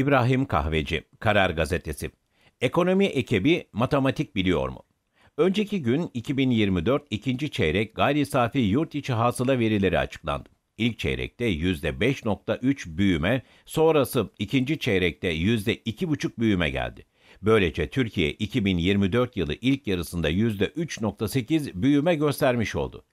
İbrahim Kahveci, Karar Gazetesi. Ekonomi ekibi matematik biliyor mu? Önceki gün 2024 ikinci çeyrek gayri safi yurt içi hasıla verileri açıklandı. İlk çeyrekte %5.3 büyüme, sonrası ikinci çeyrekte %2.5 büyüme geldi. Böylece Türkiye 2024 yılı ilk yarısında %3.8 büyüme göstermiş oldu.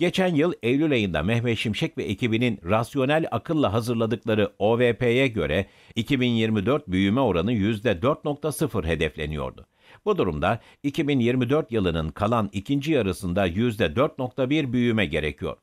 Geçen yıl Eylül ayında Mehmet Şimşek ve ekibinin rasyonel akılla hazırladıkları OVP'ye göre 2024 büyüme oranı %4.0 hedefleniyordu. Bu durumda 2024 yılının kalan ikinci yarısında %4.1 büyüme gerekiyor.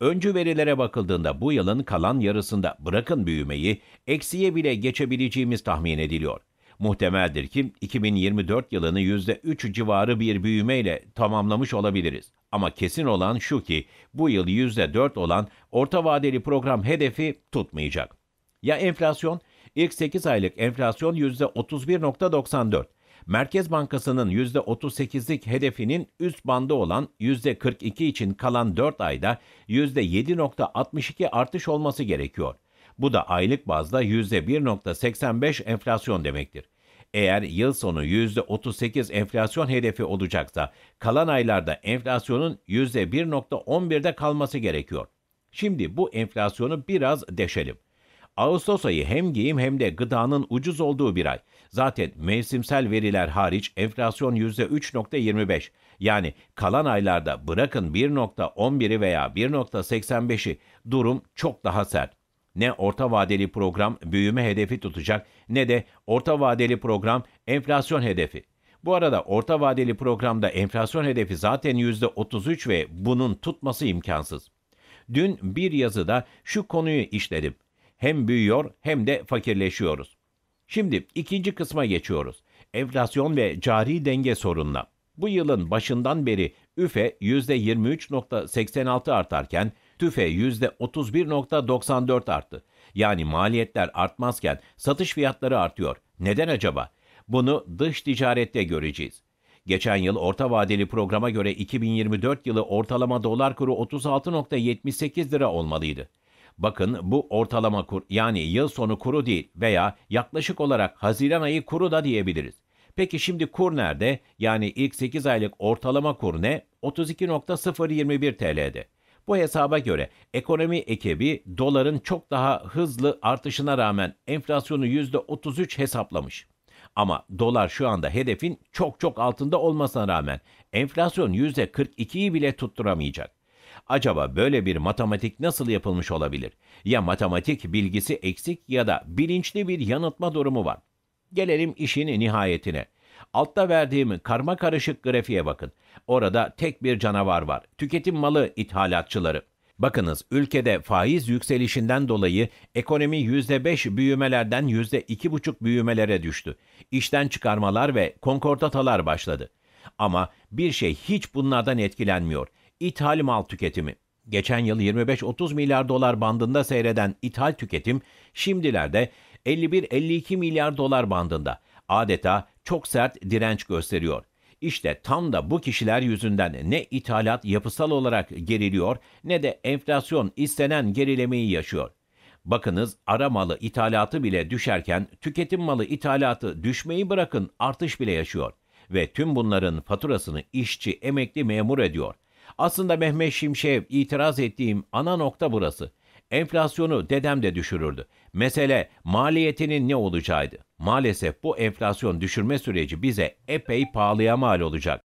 Öncü verilere bakıldığında bu yılın kalan yarısında bırakın büyümeyi, eksiye bile geçebileceğimiz tahmin ediliyor. Muhtemeldir ki 2024 yılını %3 civarı bir büyümeyle tamamlamış olabiliriz. Ama kesin olan şu ki bu yıl %4 olan orta vadeli program hedefi tutmayacak. Ya enflasyon? İlk 8 aylık enflasyon %31.94. Merkez Bankası'nın %38'lik hedefinin üst bandı olan %42 için kalan 4 ayda %7.62 artış olması gerekiyor. Bu da aylık bazda %1.85 enflasyon demektir. Eğer yıl sonu %38 enflasyon hedefi olacaksa kalan aylarda enflasyonun %1.11'de kalması gerekiyor. Şimdi bu enflasyonu biraz deşelim. Ağustos ayı hem giyim hem de gıdanın ucuz olduğu bir ay. Zaten mevsimsel veriler hariç enflasyon %3.25. Yani kalan aylarda bırakın 1.11'i veya 1.85'i durum çok daha sert ne orta vadeli program büyüme hedefi tutacak ne de orta vadeli program enflasyon hedefi. Bu arada orta vadeli programda enflasyon hedefi zaten %33 ve bunun tutması imkansız. Dün bir yazıda şu konuyu işledim. Hem büyüyor hem de fakirleşiyoruz. Şimdi ikinci kısma geçiyoruz. Enflasyon ve cari denge sorununa. Bu yılın başından beri üfe %23.86 artarken TÜFE %31.94 arttı. Yani maliyetler artmazken satış fiyatları artıyor. Neden acaba? Bunu dış ticarette göreceğiz. Geçen yıl orta vadeli programa göre 2024 yılı ortalama dolar kuru 36.78 lira olmalıydı. Bakın bu ortalama kur yani yıl sonu kuru değil veya yaklaşık olarak Haziran ayı kuru da diyebiliriz. Peki şimdi kur nerede? Yani ilk 8 aylık ortalama kur ne? 32.021 TL'de. Bu hesaba göre ekonomi ekibi doların çok daha hızlı artışına rağmen enflasyonu %33 hesaplamış. Ama dolar şu anda hedefin çok çok altında olmasına rağmen enflasyon %42'yi bile tutturamayacak. Acaba böyle bir matematik nasıl yapılmış olabilir? Ya matematik bilgisi eksik ya da bilinçli bir yanıltma durumu var. Gelelim işin nihayetine. Altta verdiğim karma karışık grafiğe bakın. Orada tek bir canavar var. Tüketim malı ithalatçıları. Bakınız ülkede faiz yükselişinden dolayı ekonomi %5 büyümelerden %2,5 büyümelere düştü. İşten çıkarmalar ve konkortatalar başladı. Ama bir şey hiç bunlardan etkilenmiyor. İthal mal tüketimi. Geçen yıl 25-30 milyar dolar bandında seyreden ithal tüketim şimdilerde 51-52 milyar dolar bandında adeta çok sert direnç gösteriyor. İşte tam da bu kişiler yüzünden ne ithalat yapısal olarak geriliyor ne de enflasyon istenen gerilemeyi yaşıyor. Bakınız ara malı ithalatı bile düşerken tüketim malı ithalatı düşmeyi bırakın artış bile yaşıyor. Ve tüm bunların faturasını işçi, emekli memur ediyor. Aslında Mehmet Şimşek'e itiraz ettiğim ana nokta burası. Enflasyonu dedem de düşürürdü. Mesele maliyetinin ne olacağıydı. Maalesef bu enflasyon düşürme süreci bize epey pahalıya mal olacak.